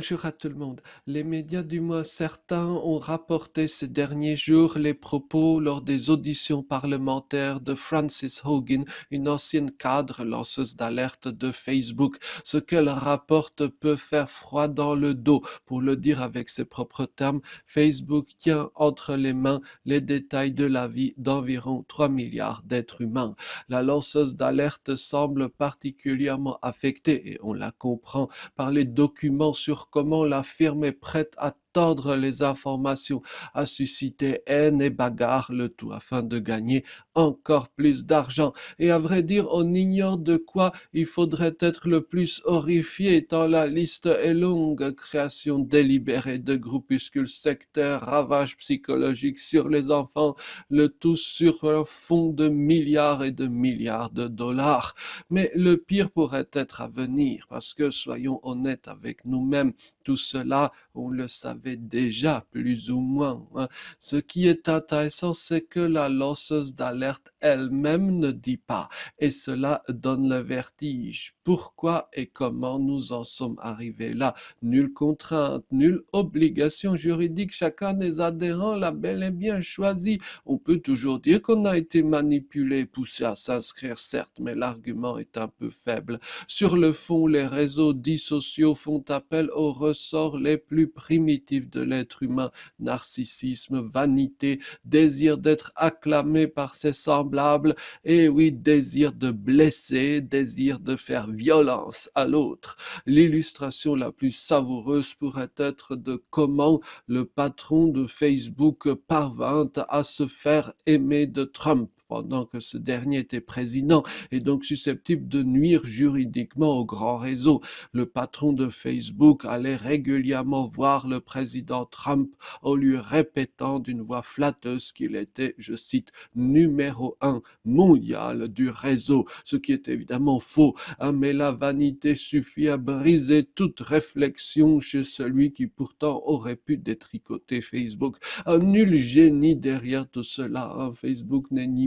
Bonjour à tout le monde. Les médias du moins certains ont rapporté ces derniers jours les propos lors des auditions parlementaires de Frances Hogan, une ancienne cadre lanceuse d'alerte de Facebook. Ce qu'elle rapporte peut faire froid dans le dos. Pour le dire avec ses propres termes, Facebook tient entre les mains les détails de la vie d'environ 3 milliards d'êtres humains. La lanceuse d'alerte semble particulièrement affectée, et on la comprend, par les documents sur comment la firme est prête à tordre les informations, à susciter haine et bagarre, le tout afin de gagner encore plus d'argent. Et à vrai dire, on ignore de quoi il faudrait être le plus horrifié, tant la liste est longue. Création délibérée de groupuscules sectaires, ravages psychologiques sur les enfants, le tout sur un fond de milliards et de milliards de dollars. Mais le pire pourrait être à venir, parce que soyons honnêtes avec nous-mêmes, tout cela, on le savait déjà plus ou moins. Hein. Ce qui est intéressant, c'est que la lanceuse d'alerte elle-même ne dit pas, et cela donne le vertige pourquoi et comment nous en sommes arrivés là. Nulle contrainte, nulle obligation juridique, chacun des adhérents l'a bel et bien choisi. On peut toujours dire qu'on a été manipulé, poussé à s'inscrire, certes, mais l'argument est un peu faible. Sur le fond, les réseaux dits sociaux font appel aux ressorts les plus primitifs de l'être humain, narcissisme, vanité, désir d'être acclamé par ses semblables, et eh oui, désir de blesser, désir de faire violence à l'autre. L'illustration la plus savoureuse pourrait être de comment le patron de Facebook parvint à se faire aimer de Trump pendant que ce dernier était président et donc susceptible de nuire juridiquement au grand réseau. Le patron de Facebook allait régulièrement voir le président Trump en lui répétant d'une voix flatteuse qu'il était, je cite, numéro un mondial du réseau, ce qui est évidemment faux, hein, mais la vanité suffit à briser toute réflexion chez celui qui pourtant aurait pu détricoter Facebook. Un nul génie derrière tout cela. Hein, Facebook n'est ni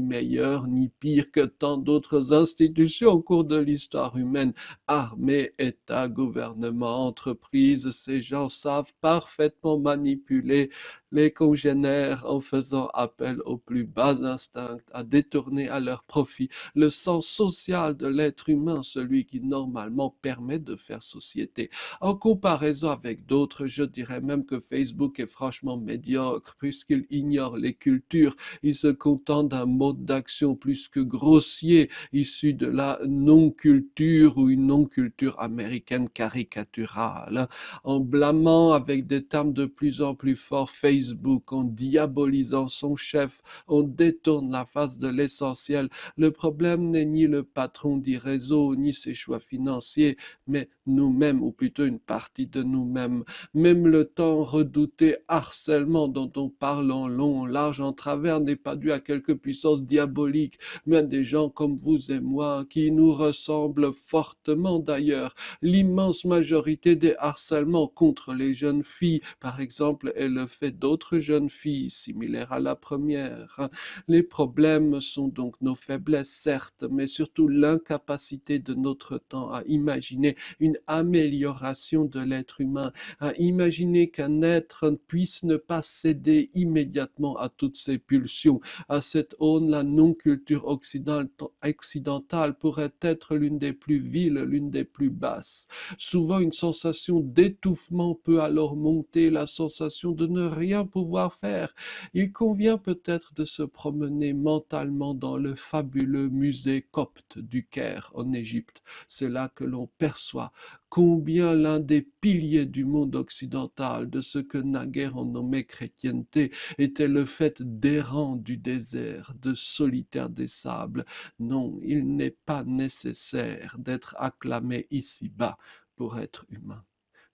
ni pire que tant d'autres institutions au cours de l'histoire humaine. Armée, État, gouvernement, entreprise, ces gens savent parfaitement manipuler les congénères en faisant appel aux plus bas instincts, à détourner à leur profit le sens social de l'être humain, celui qui normalement permet de faire société. En comparaison avec d'autres, je dirais même que Facebook est franchement médiocre puisqu'il ignore les cultures, il se contente d'un mode d'action plus que grossier issu de la non-culture ou une non-culture américaine caricaturale, en blâmant avec des termes de plus en plus forts Facebook, en diabolisant son chef, on détourne la face de l'essentiel. Le problème n'est ni le patron du réseau, ni ses choix financiers, mais nous-mêmes, ou plutôt une partie de nous-mêmes. Même le temps redouté harcèlement dont on parle en long, en large, en travers n'est pas dû à quelque puissance diabolique, mais des gens comme vous et moi qui nous ressemblent fortement d'ailleurs. L'immense majorité des harcèlements contre les jeunes filles, par exemple, est le fait d'autres jeunes filles similaires à la première. Les problèmes sont donc nos faiblesses, certes, mais surtout l'incapacité de notre temps à imaginer une amélioration de l'être humain, à imaginer qu'un être puisse ne pas céder immédiatement à toutes ses pulsions, à cette aune-là non-culture occidentale pourrait être l'une des plus viles, l'une des plus basses. Souvent, une sensation d'étouffement peut alors monter, la sensation de ne rien pouvoir faire. Il convient peut-être de se promener mentalement dans le fabuleux musée copte du Caire en Égypte. C'est là que l'on perçoit combien l'un des piliers du monde occidental, de ce que naguère on nommait chrétienté, était le fait d'errant du désert, de solitaire des sables. Non, il n'est pas nécessaire d'être acclamé ici-bas pour être humain.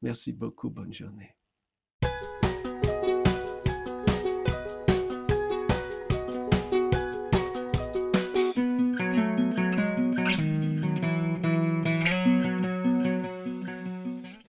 Merci beaucoup, bonne journée.